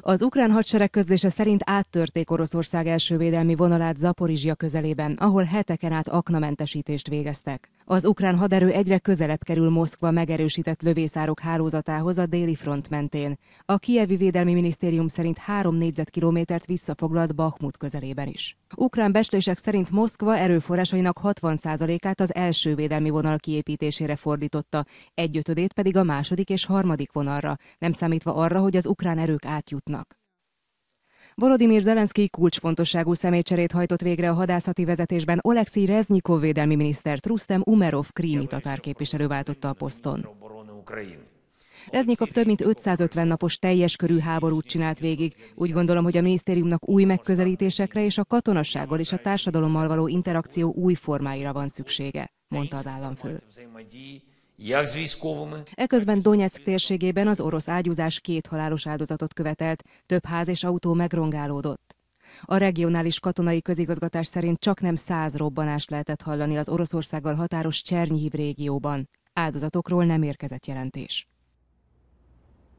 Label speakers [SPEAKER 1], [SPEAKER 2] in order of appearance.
[SPEAKER 1] Az ukrán hadsereg közlése szerint áttörték Oroszország első védelmi vonalát Zaporizsia közelében, ahol heteken át aknamentesítést végeztek. Az ukrán haderő egyre közelebb kerül Moszkva megerősített lövészárok hálózatához a déli front mentén. A Kievi Védelmi Minisztérium szerint három négyzetkilométert visszafoglalt Bakhmut közelében is. Ukrán beslések szerint Moszkva erőforrásainak 60%-át az első védelmi vonal kiépítésére fordította, egyötödét pedig a második és harmadik vonalra, nem számítva arra, hogy az ukrán erők átjutnak. Volodymyr Zelenszky kulcsfontosságú személycserét hajtott végre a hadászati vezetésben Olexi Reznyikov védelmi minisztert Rustem Umerov krími tatár képviselő váltotta a poszton. Reznyikov több mint 550 napos teljes körű háborút csinált végig. Úgy gondolom, hogy a minisztériumnak új megközelítésekre és a katonassággal és a társadalommal való interakció új formáira van szüksége, mondta az államfő. Eközben Donetsk térségében az orosz ágyúzás két halálos áldozatot követelt, több ház és autó megrongálódott. A regionális katonai közigazgatás szerint csak nem száz robbanást lehetett hallani az Oroszországgal határos Csernyhív régióban. Áldozatokról nem érkezett jelentés.